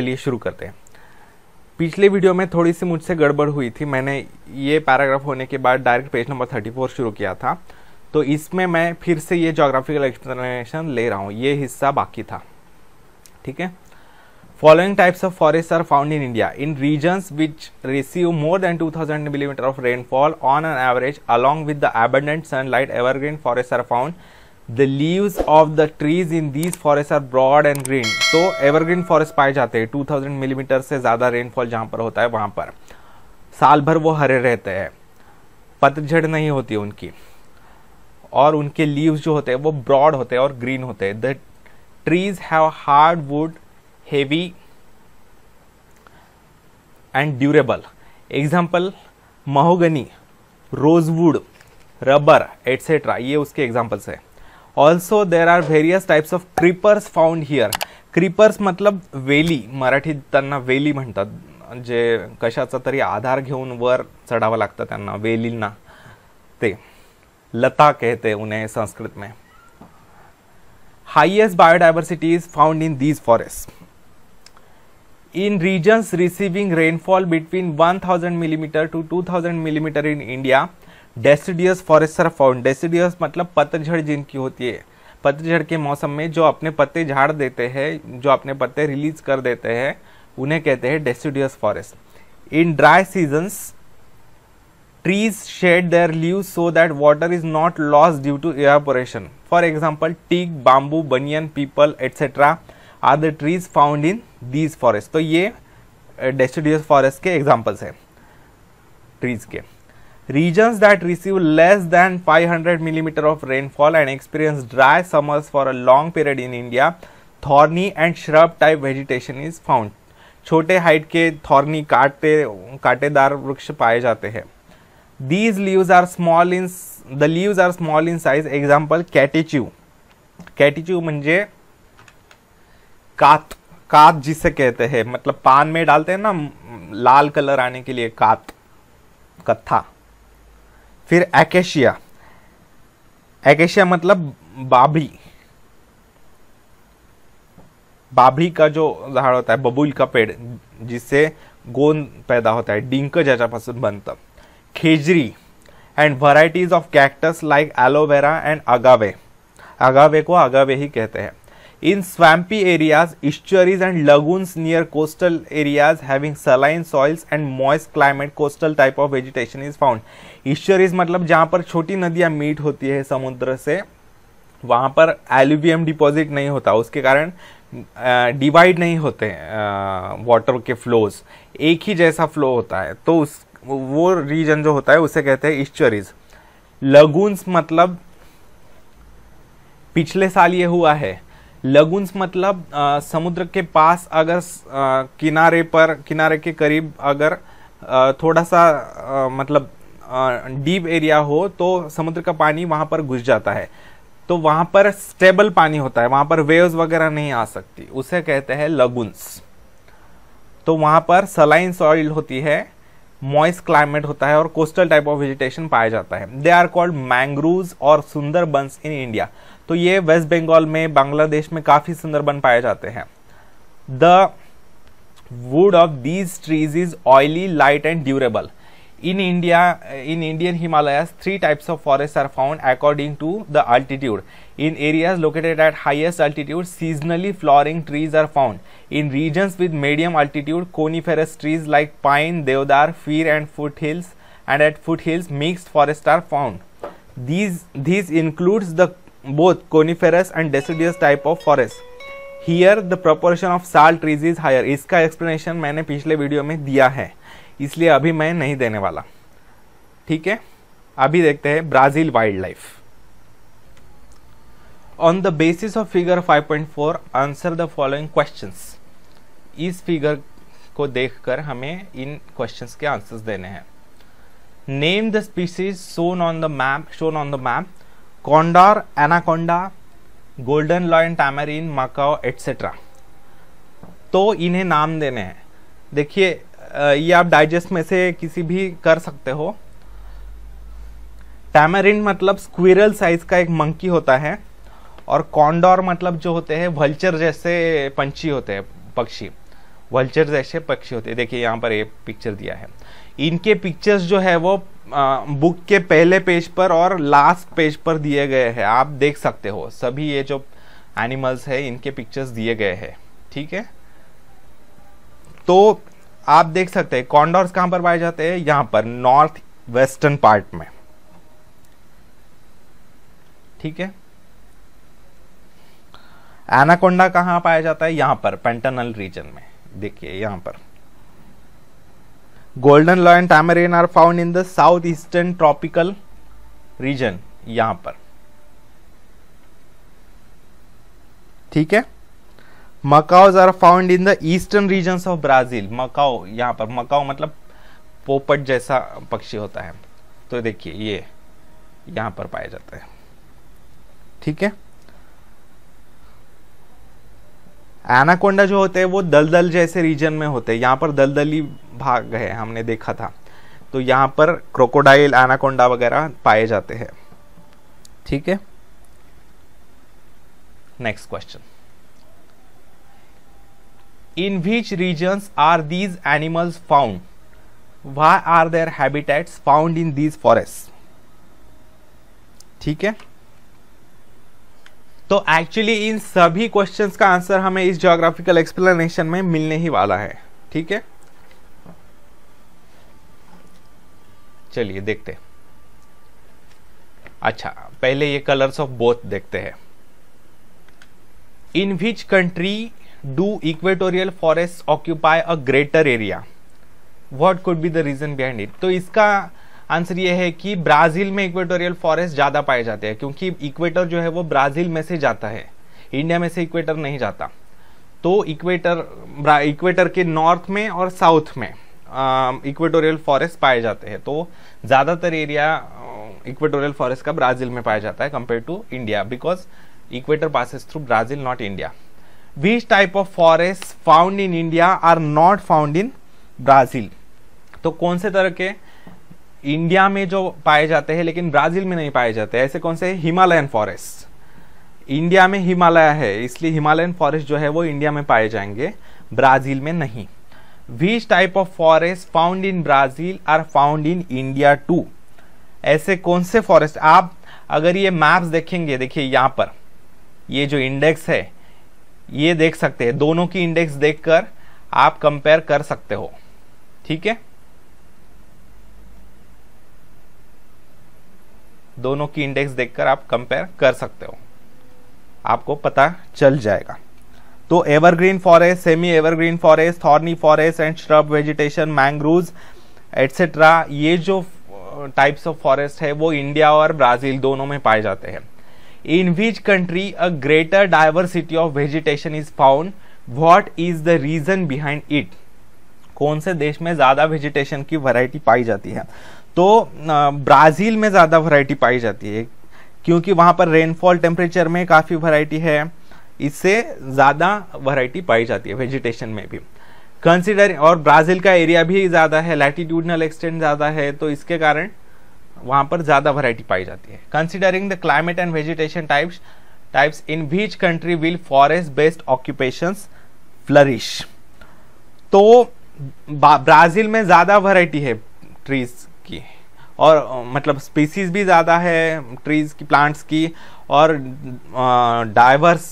चलिए शुरू करते हैं पिछले वीडियो में थोड़ी सी मुझसे गड़बड़ हुई थी मैंने ये पैराग्राफ होने के बाद direct page number thirty four शुरू किया था तो इसमें मैं फिर से ये जोग्राफिकल एक्सप्लेनेशन ले रहा हूँ ये हिस्सा बाकी था ठीक है following types of forest are found in India in regions which receive more than two thousand millimetre of rainfall on an average along with the abundant sunlight evergreen forest are found the leaves of the trees in these forest are broad and green तो evergreen forest पाए जाते हैं 2000 millimetre से ज़्यादा rainfall जहाँ पर होता है वहाँ पर साल भर वो हरे रहते हैं पतझड़ नहीं होती उनकी और उनके लीव्स जो होते हैं वो ब्रॉड होते हैं और ग्रीन होते हैं the trees have hard wood heavy and durable example mahogany rosewood rubber etcetera ये उसके एग्जाम्पल्स हैं also there are various types of creepers found here creepers मतलब वेली मराठीत त्यांना वेली म्हणतात जे कशाचा तरी आधार घेऊन वर चढावं लागतं त्यांना वेलींना ते लता कहते उन्हें संस्कृत में highest biodiversity is found in these forests. In regions receiving rainfall between 1000 millimetre two 2000 mm in India deciduous forest are found deciduous मतलब पतझड़ जिनकी होती है पतझड़ के मौसम में जो अपने पत्ते झाड़ देते हैं जो अपने पत्ते रिलीज कर देते हैं उन्हें कहते हैं deciduous forest in dry seasons trees shed their leave so that water is not loss due to evaporation for example teak bamboo banyan peepal etcetera are the trees found in these forest तो ये deciduous uh, forest के examples हैं trees के Regions that receive less than 500 millimeter of rainfall and experience dry summers for a long period in India, thorny and shrub type vegetation is found. छोटे height के thorny काटे कांटेदार वृक्ष पाए जाते हैं these leaves are small in the leaves are small in size example catechu catechu म्हणजे कात कात जिसे कहते हैं मतलब पान में डालते हैं ना लाल कलर आने के लिए कात कत्था फिर एकेशिया एकेशिया मतलब बाभी बाभी का जो झाड होता है बबूल का पेड़ जिससे गोंद पैदा होता है डिंक ज्याच्यापासून बनता khejri and varieties of cactus like aloe vera and agave agave को अगावे ही कहते हैं in swampy areas estuaries and lagoons near coastal areas having saline soils and moist climate coastal type of vegetation is found estuaries मतलब जहाँ पर छोटी नदियाँ meet होती है समुद्र से वहाँ पर एल्यूवियम डिपॉजिट नहीं होता उसके कारण डिवाइड नहीं होते वाटर के फ्लोज एक ही जैसा फ्लो होता है तो उस वो रीजन जो होता है उसे कहते हैं इश्चरीज लगून्स मतलब पिछले साल ये हुआ है लगुन्स मतलब आ, समुद्र के पास अगर आ, किनारे पर किनारे के करीब अगर आ, थोड़ा सा आ, मतलब डीप एरिया हो तो समुद्र का पानी वहाँ पर घुस जाता है तो वहाँ पर स्टेबल पानी होता है वहाँ पर वेव्स वगैरह नहीं आ सकती उसे कहते हैं लगुन्स तो वहाँ पर सलाइन सॉइल होती है मॉइस्ट क्लाइमेट होता है और कोस्टल टाइप ऑफ वेजिटेशन पाया जाता है दे आर कॉल्ड मैंग्रूव और सुंदर बंस इन इंडिया तो ये वेस्ट बंगाल में बांग्लादेश में काफी सुंदर बन पाए जाते हैं the wood of these trees is oily light and durable in India in Indian Himalaya three types of forest are found according to the altitude in areas located at highest altitude seasonally flowering trees are found in region with medium altitude coniferous trees like pine deodar fir and foot hills and at foot hills mix forest are found these these includes the both coniferous and deciduous type of forest. Here the proportion of salt trees is higher. इसका explanation मैंने पिछले video में दिया है इसलिए अभी मैं नहीं देने वाला ठीक है अभी देखते हैं Brazil wild life On the basis of figure 5.4, answer the following questions. इस फिगर को देखकर हमें इन क्वेश्चंस के आंसर्स देने हैं name the species shown on the map shown on the map condor anaconda golden lion tamarin macaw etcetera तो इन्हें नाम देने हैं देखिए ये आप डाइजेस्ट में से किसी भी कर सकते हो टैमरिन मतलब स्क्विरल साइज का एक मंकी होता है और कॉन्डोर मतलब जो होते हैं वल्चर जैसे पंछी होते हैं पक्षी वल्चर जैसे पक्षी होते हैं देखिए यहाँ पर ये पिक्चर दिया है इनके पिक्चर्स जो है वो बुक के पहले पेज पर और लास्ट पेज पर दिए गए हैं आप देख सकते हो सभी ये जो एनिमल्स है इनके पिक्चर्स दिए गए हैं ठीक है तो आप देख सकते हैं कॉन्डोर्स कहां पर पाए जाते हैं यहां पर नॉर्थ वेस्टर्न पार्ट में ठीक है एनाकोंडा कहां पाया जाता है यहां पर पेंटनल रीजन में देखिए यहां पर golden lion tamarin are found in the south eastern tropical region यहां पर ठीक है macaws are found in the eastern region of Brazil macaw यहां पर मकाओ मतलब पोपट जैसा पक्षी होता है तो देखिए ये यहां पर पाया जाता है ठीक है एनाकोंडा जो होते हैं वो दलदल जैसे रीजन में होते हैं यहाँ पर दलदली भाग है हमने देखा था तो यहाँ पर क्रोकोडाइल एनाकोंडा वगैरह पाए जाते हैं ठीक है next question in which regions are these animals found why are their habitats found in these forest ठीक है तो एक्चुअली इन सभी क्वेश्चंस का आंसर हमें इस ज्योग्राफिकल एक्सप्लेनेशन में मिलने ही वाला है ठीक है चलिए देखते अच्छा पहले ये कलर्स ऑफ बोथ देखते हैं in which country do equatorial forest occupy a greater area what could be the region behind it तो इसका आंसर ये है कि ब्राज़ील में इक्वेटोरियल फॉरेस्ट ज़्यादा पाए जाते हैं क्योंकि इक्वेटर जो है वो ब्राज़ील में से जाता है इंडिया में से इक्वेटर नहीं जाता तो इक्वेटर इक्वेटर के नॉर्थ में और साउथ में इक्वेटोरियल फॉरेस्ट पाए जाते हैं तो ज़्यादातर एरिया इक्वेटोरियल फॉरेस्ट का ब्राज़ील में पाया जाता है compare to India because equator passes through Brazil not India which type of forest found in India are not found in Brazil तो कौन से तरह के इंडिया में जो पाए जाते हैं लेकिन ब्राजील में नहीं पाए जाते ऐसे कौन से हिमालयन फॉरेस्ट इंडिया में हिमालय है इसलिए हिमालयन फॉरेस्ट जो है वो इंडिया में पाए जाएंगे ब्राजील में नहीं which type of forest found in Brazil are found in India too ऐसे कौन से फॉरेस्ट आप अगर ये मैप्स देखेंगे देखिए यहाँ पर ये जो इंडेक्स है ये देख सकते हैं दोनों की इंडेक्स देखकर आप कंपेयर कर सकते हो ठीक है दोनों की इंडेक्स देखकर आप कंपेयर कर सकते हो आपको पता चल जाएगा तो evergreen forest semi evergreen forest thorny forest and shrub vegetation mangrove etcetera ये जो टाइप्स ऑफ फॉरेस्ट है वो इंडिया और ब्राज़ील दोनों में पाए जाते हैं in which country a greater diversity of vegetation is found what is the region behind it कौन से देश में ज़्यादा वेजिटेशन की वैरायटी पाई जाती है तो ब्राज़ील में ज़्यादा वैरायटी पाई जाती है क्योंकि वहाँ पर रेनफॉल टेम्परेचर में काफ़ी वैरायटी है इससे ज़्यादा वैरायटी पाई जाती है वेजिटेशन में भी कंसिडर और ब्राज़ील का एरिया भी ज़्यादा है लैटिट्यूडनल एक्सटेंट ज़्यादा है तो इसके कारण वहाँ पर ज़्यादा वैरायटी पाई जाती है considering the climate and vegetation types types in which country will forest based occupation flourish तो ब्राज़ील में ज़्यादा वैरायटी है ट्रीज की और मतलब स्पीसीज भी ज़्यादा है ट्रीज़ की प्लांट्स की और डाइवर्स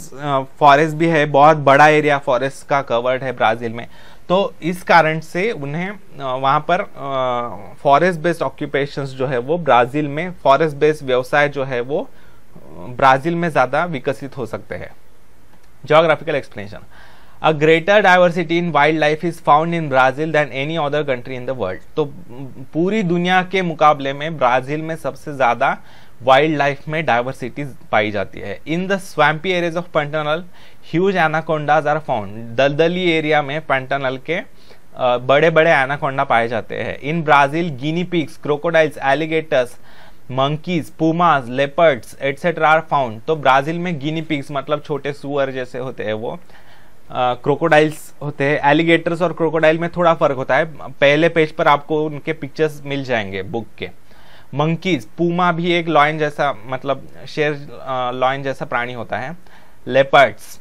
फॉरेस्ट भी है बहुत बड़ा एरिया फॉरेस्ट का कवर्ड है ब्राज़ील में तो इस कारण से उन्हें वहाँ पर फॉरेस्ट बेस्ड ऑक्यूपेशंस जो है वो ब्राज़ील में फॉरेस्ट बेस्ड व्यवसाय जो है वो ब्राज़ील में ज़्यादा विकसित हो सकते हैं geographical explanation a greater diversity in wild life is found in Brazil than any other country in the world तो mm, पूरी दुनिया के मुकाबले में ब्राज़ील में सबसे ज़्यादा वाइल्ड लाइफ में डाइवर्सिटी पाई जाती है in the swampy areas of Pantanal huge anacondas are found दलदली एरिया में पेंटनल के बड़े बड़े एनाकोंडा पाए जाते हैं in Brazil guinea pigs crocodiles alligators monkeys pumas leopards etcetera are found तो ब्राज़ील में गिनी पिक्स मतलब छोटे सुअर जैसे होते हैं वो क्रोकोडाइल्स होते हैं एलिगेटर्स और क्रोकोडाइल में थोड़ा फर्क होता है पहले पेज पर आपको उनके पिक्चर्स मिल जाएंगे बुक के मंकीज पूमा भी एक लॉयन जैसा मतलब शेर लॉयन जैसा प्राणी होता है leopards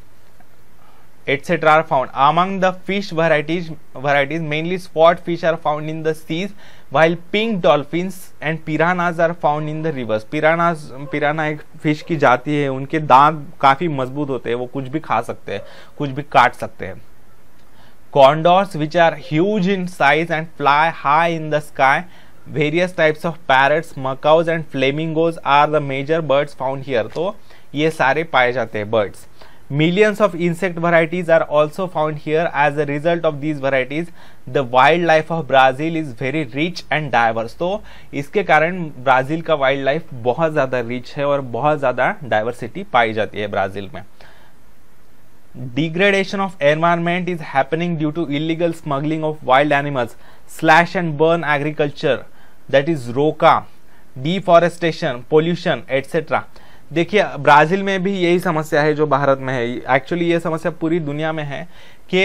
etc are found among the fish varieties varieties mainly spot fish are found in the seas while pink dolphins and piranhas are found in the rivers piranhas piranha एक fish की जाति है उनके दांत काफ़ी मजबूत होते हैं वो कुछ भी खा सकते हैं कुछ भी काट सकते हैं condors which are huge in size and fly high in the sky various types of parrots macaws and flamingos are the major birds found here तो ये सारे पाए जाते हैं birds Millions of insect varieties are also found here. As a result of these varieties, the wildlife of Brazil is very rich and diverse. so iske karan brazil ka wildlife bahut zyada rich hai aur bahut zyada diversity pai jati hai brazil mein degradation of environment is happening due to illegal smuggling of wild animals slash and burn agriculture that is roca deforestation pollution etc देखिए Brazil में भी यही समस्या है जो भारत में है actually ये समस्या पूरी दुनिया में है कि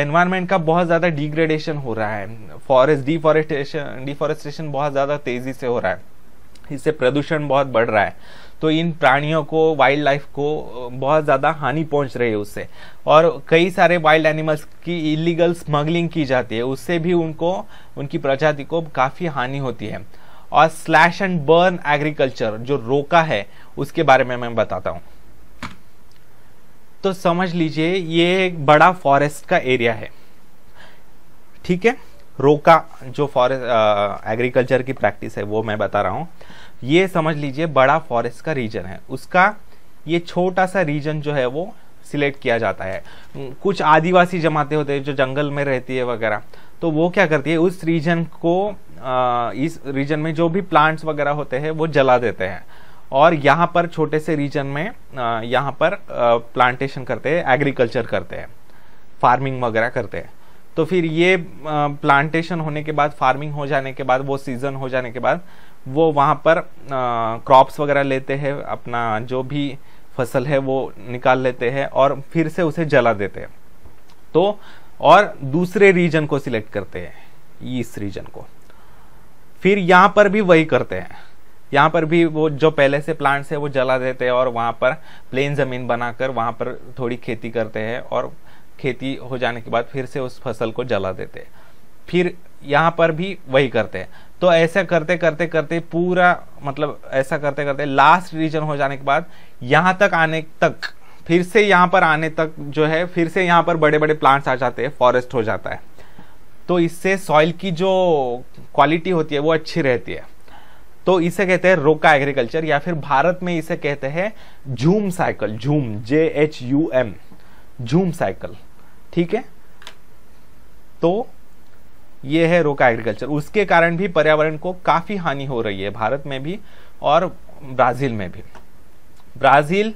एनवायरनमेंट का बहुत ज़्यादा डिग्रेडेशन हो रहा है फॉरेस्ट डिफॉरेस्टेशन डिफॉरेस्टेशन बहुत ज़्यादा तेज़ी से हो रहा है इससे प्रदूषण बहुत बढ़ रहा है तो इन प्राणियों को वाइल्ड लाइफ को बहुत ज़्यादा हानि पहुंच रही है उससे और कई सारे वाइल्ड एनिमल्स की इलीगल स्मगलिंग की जाती है उससे भी उनको उनकी प्रजाति को काफ़ी हानि होती है और स्लैश एंड बर्न एग्रीकल्चर जो रोका है उसके बारे में मैं बताता हूं तो समझ लीजिए ये एक बड़ा फॉरेस्ट का एरिया है ठीक है रोका जो फॉरेस्ट एग्रीकल्चर की प्रैक्टिस है वो मैं बता रहा हूँ ये समझ लीजिए बड़ा फॉरेस्ट का रीजन है उसका ये छोटा सा रीजन जो है वो सिलेक्ट किया जाता है कुछ आदिवासी जमाते होते हैं जो जंगल में रहती है वगैरह तो वो क्या करती है उस रीजन को आ, इस रीजन में जो भी प्लांट्स वगैरह होते हैं वो जला देते हैं और यहाँ पर छोटे से रीजन में आ, यहाँ पर आ, प्लांटेशन करते हैं एग्रीकल्चर करते हैं फार्मिंग वगैरह करते हैं तो फिर ये प्लांटेशन होने के बाद फार्मिंग हो जाने के बाद वो सीज़न हो जाने के बाद वो वहाँ पर क्रॉप्स वगैरह लेते हैं अपना जो भी फसल है वो निकाल लेते हैं और फिर से उसे जला देते हैं तो और दूसरे रीजन को सिलेक्ट करते हैं इस रीजन को फिर यहां पर भी वही करते हैं यहां पर भी वो जो पहले से प्लांट्स है वो जला देते हैं और वहां पर प्लेन ज़मीन बनाकर वहां पर थोड़ी खेती करते हैं और खेती हो जाने के बाद फिर से उस फसल को जला देते फिर यहां पर भी वही करते हैं तो ऐसा करते करते करते पूरा मतलब ऐसा करते करते लास्ट रीजन हो जाने के बाद यहां तक आने तक फिर से यहाँ पर आने तक जो है फिर से यहाँ पर बड़े बड़े प्लांट्स आ जाते हैं फॉरेस्ट हो जाता है तो इससे सॉइल की जो क्वालिटी होती है वो अच्छी रहती है तो इसे कहते हैं रोका एग्रीकल्चर या फिर भारत में इसे कहते हैं jhum cycle jhum J H U M jhum cycle ठीक है तो ये है रोका एग्रीकल्चर उसके कारण भी पर्यावरण को काफ़ी हानि हो रही है भारत में भी और ब्राज़ील में भी Brazil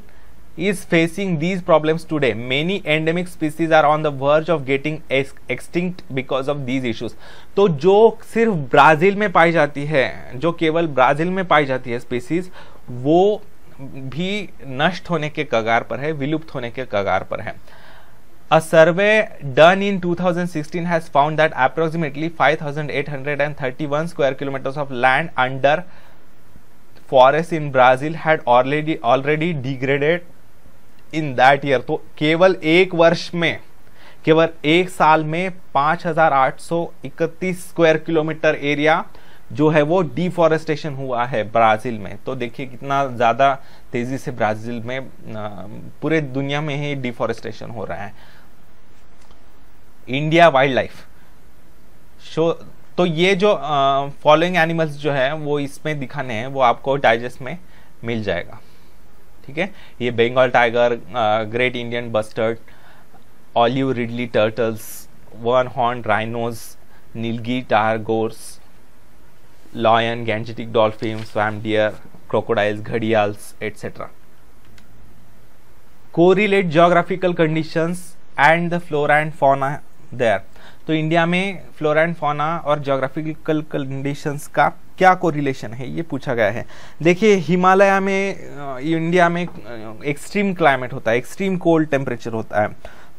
is facing these problems today. Many endemic species are on the verge of getting extinct because of these issues. तो जो सिर्फ ब्राजील में पाई जाती है जो केवल ब्राजील में पाई जाती है स्पीसीज वो भी नष्ट होने के कगार पर है विलुप्त होने के कगार पर है A survey done in 2016 has found that approximately 5,831 square kilometers of land under forests in Brazil had already already degraded in that year तो केवल एक वर्ष में केवल एक साल में 5,831 स्क्वायर किलोमीटर एरिया जो है वो डिफॉरेस्टेशन हुआ है ब्राज़ील में तो देखिए कितना ज़्यादा तेज़ी से ब्राज़ील में पूरे दुनिया में ही डिफॉरेस्टेशन हो रहा है इंडिया वाइल्ड लाइफ शो तो ये जो फॉलोइंग एनिमल्स जो है वो इसमें दिखाने हैं वो आपको डाइजेस्ट में मिल जाएगा ठीक है ये Bengal tiger great Indian bustard olive ridley turtles one horn rhinos nilgai टायर गोर्स lion gangetic dolphin swamp deer crocodiles gharials etcetera correlate geographical conditions and the flora and fauna there तो इंडिया में फ्लोरा एंड फोना और जोग्राफिकल कंडीशंस का क्या correlation है ये पूछा गया है देखिए हिमालय में इंडिया में एक्सट्रीम क्लाइमेट होता है एक्सट्रीम कोल्ड टेम्परेचर होता है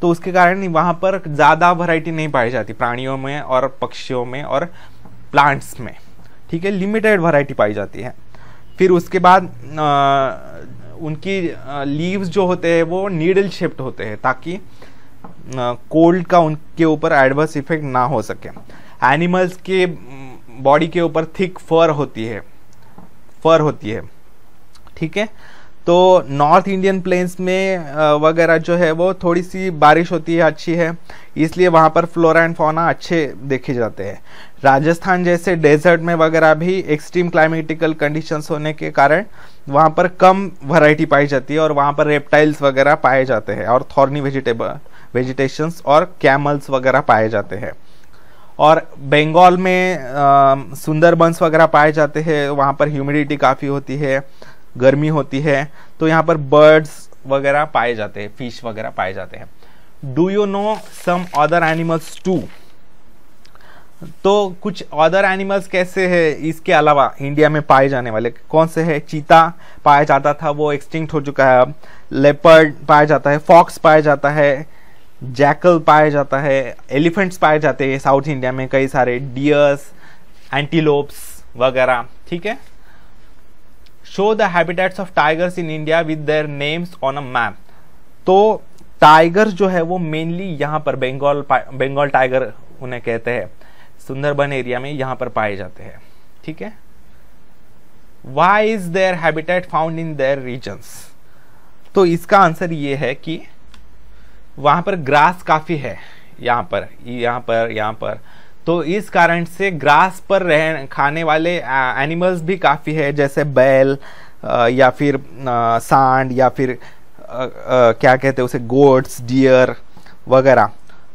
तो उसके कारण वहाँ पर ज़्यादा वैरायटी नहीं पाई जाती प्राणियों में और पक्षियों में और प्लांट्स में ठीक है लिमिटेड वैरायटी पाई जाती है फिर उसके बाद आ, उनकी लीव्स जो होते हैं वो नीडल शेप्ड होते हैं ताकि कोल्ड का उनके ऊपर एडवर्स इफेक्ट ना हो सके एनिमल्स के बॉडी के ऊपर थिक फर होती है फर होती है ठीक है तो नॉर्थ इंडियन प्लेन्स में वगैरह जो है वो थोड़ी सी बारिश होती है अच्छी है इसलिए वहाँ पर फ्लोरा एंड फोना अच्छे देखे जाते हैं राजस्थान जैसे डेजर्ट में वगैरह भी एक्सट्रीम क्लाइमेटिकल कंडीशंस होने के कारण वहाँ पर कम वैरायटी पाई जाती है और वहाँ पर रेप्टाइल्स वगैरह पाए जाते हैं और थॉर्नी वेजिटेबल वेजिटेशंस और कैमल्स वगैरह पाए जाते हैं और बंगाल में सुंदरबंस वगैरह पाए जाते हैं वहाँ पर ह्यूमिडिटी काफ़ी होती है गर्मी होती है तो यहाँ पर बर्ड्स वगैरह पाए जाते हैं फिश वगैरह पाए जाते हैं do you know some other animals too तो कुछ अदर एनिमल्स कैसे है इसके अलावा इंडिया में पाए जाने वाले कौन से है चीता पाया जाता था वो एक्सटिंक्ट हो चुका है अब लेपर्ड पाया जाता है फॉक्स पाया जाता है जैकल पाया जाता है एलिफेंट्स पाए जाते हैं साउथ इंडिया में कई सारे डियर्स एंटीलोप्स वगैरह ठीक है show the habitats of tigers in India with their names on a map तो टाइगर जो है वो मेनली यहाँ पर बंगाल बंगाल टाइगर उन्हें कहते हैं सुंदरबन एरिया में यहाँ पर पाए जाते हैं ठीक है why is their habitat found in their regions तो इसका आंसर ये है कि वहाँ पर ग्रास काफ़ी है यहाँ पर यहाँ पर यहाँ पर तो इस कारण से ग्रास पर रह खाने वाले एनिमल्स भी काफ़ी है जैसे बैल या फिर सांड या फिर क्या कहते हैं उसे गोट्स डियर वगैरह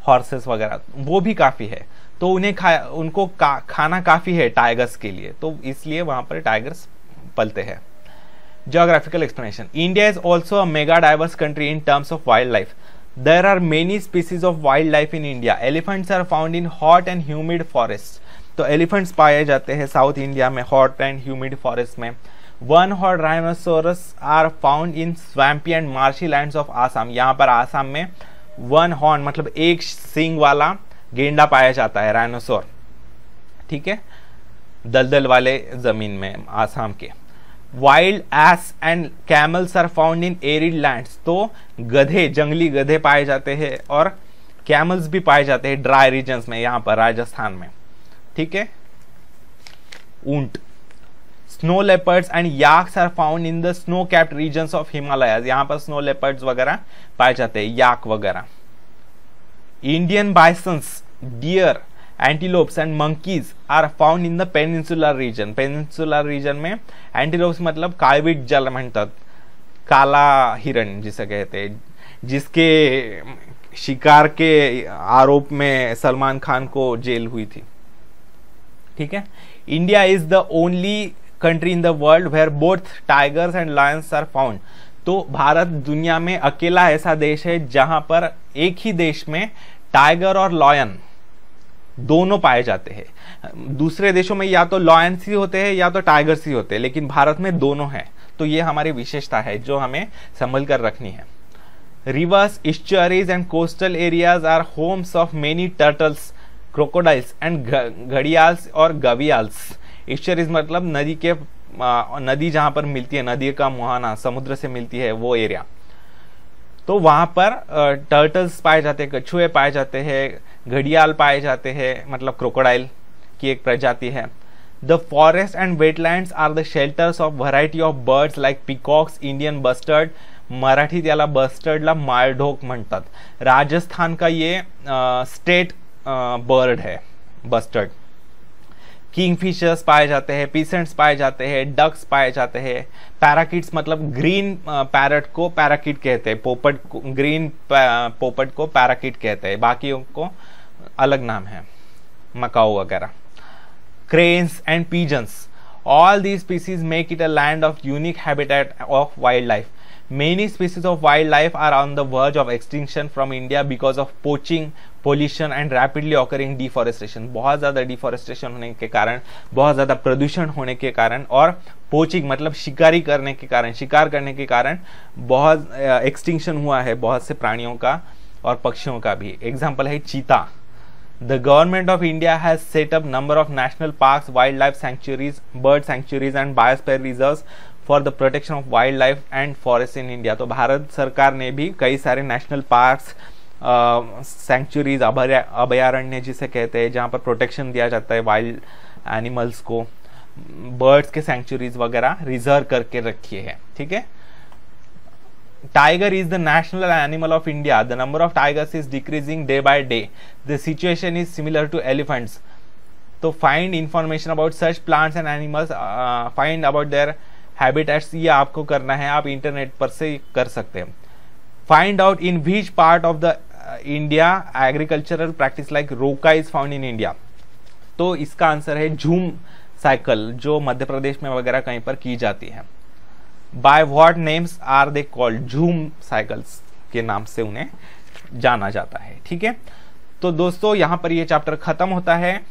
हॉर्सेस वगैरह वो भी काफ़ी है तो उन्हें खा उनको का, खाना काफ़ी है टाइगर्स के लिए तो इसलिए वहाँ पर टाइगर्स पलते हैं geographical explanation India is also a mega diverse country in terms of wild life There are many species of wildlife in India. Elephants are found in hot and humid forests. तो elephants पाए जाते हैं south India में hot and humid forest में one हॉट rhinoceros are found in swampy and marshy land of Assam यहाँ पर आसाम में वन हॉर्न मतलब एक सिंग वाला गेंडा पाया जाता है राइनोसोर ठीक है दलदल वाले ज़मीन में आसाम के wild ass and camels are found in arid lands तो गधे जंगली गधे पाए जाते हैं और कैमल्स भी पाए जाते हैं ड्राई रीजन में यहां पर राजस्थान में ठीक है ऊंट snow leopards and yaks are found in the snow capped region of Himalaya यहां पर स्नो लेपर्ड्स वगैरह पाए जाते हैं याक वगैरह Indian bisons deer antelopes and monkeys are found in the peninsular region peninsular region में एंटीलोप्स मतलब काळवीट जल म्हणतात काला हिरण जिसे कहते हैं जिसके शिकार के आरोप में सलमान खान को जेल हुई थी ठीक है India is the only country in the world where both tigers and lions are found तो भारत दुनिया में अकेला ऐसा देश है जहां पर एक ही देश में टाइगर और लॉयन दोनों पाए जाते हैं दूसरे देशों में या तो लॉयन सी होते हैं या तो टाइगर सी होते हैं लेकिन भारत में दोनों हैं तो ये हमारी विशेषता है जो हमें संभल कर रखनी है rivers estuaries and coastal areas are homes of many turtles crocodiles and gharials और गवियाल्स इश्चरीज मतलब नदी के नदी जहाँ पर मिलती है नदी का मुहाना समुद्र से मिलती है वो एरिया तो वहाँ पर टर्टल्स पाए जाते हैं कछुए पाए जाते हैं घड़ियाल पाए जाते हैं मतलब क्रोकोडाइल की एक प्रजाति है the forest and wetland are the shelters of variety of birds like peacocks Indian bustard Marathi त्याला बस्टर्डला माळढोक म्हणतात राजस्थान का ये आ, स्टेट आ, बर्ड है बस्टर्ड किंगफिशर्स पाए जाते हैं पीसेंट्स पाए जाते हैं डक्स पाए जाते हैं पैराकिट्स मतलब ग्रीन पैरट को पैराकिट कहते हैं पोपट ग्रीन पोपट को पैराकिट कहते हैं बाकी को अलग नाम है मकाऊ वगैरह cranes and pigeons the species make it a land of unique habitat of wild life Many species of wildlife are on the verge of extinction from India because of poaching pollution and rapidly occurring deforestation बहुत ज़्यादा deforestation होने के कारण बहुत ज़्यादा प्रदूषण होने के कारण और पोचिंग मतलब शिकारी करने के कारण शिकार करने के कारण बहुत एक्सटिंक्शन हुआ है बहुत से प्राणियों का और पक्षियों का भी एग्जाम्पल है चीता The government of India has set up number of national parks, wildlife sanctuaries, bird sanctuaries and biosphere reserves for the protection of wild life and forest in India तो भारत सरकार ने भी कई सारे नेशनल पार्क सेंचुरीज अभयारण्य जिसे कहते हैं जहाँ पर प्रोटेक्शन दिया जाता है वाइल्ड एनिमल्स को बर्ड्स के सेंचुरीज वगैरह रिजर्व करके रखिए है ठीक है tiger is the national animal of India the number of tigers is decreasing day by day the situation is similar to elephants तो find information about such plants and animals find about their habitats ये आपको करना है आप internet पर से कर सकते हैं find out in which part of the India agricultural practice like रोका इज फाउंड इन इंडिया तो इसका आंसर है झूम साइकिल जो मध्य प्रदेश में वगैरह कहीं पर की जाती है by what names are they called jhum cycles के नाम से उन्हें जाना जाता है ठीक है तो दोस्तों यहां पर यह चैप्टर खत्म होता है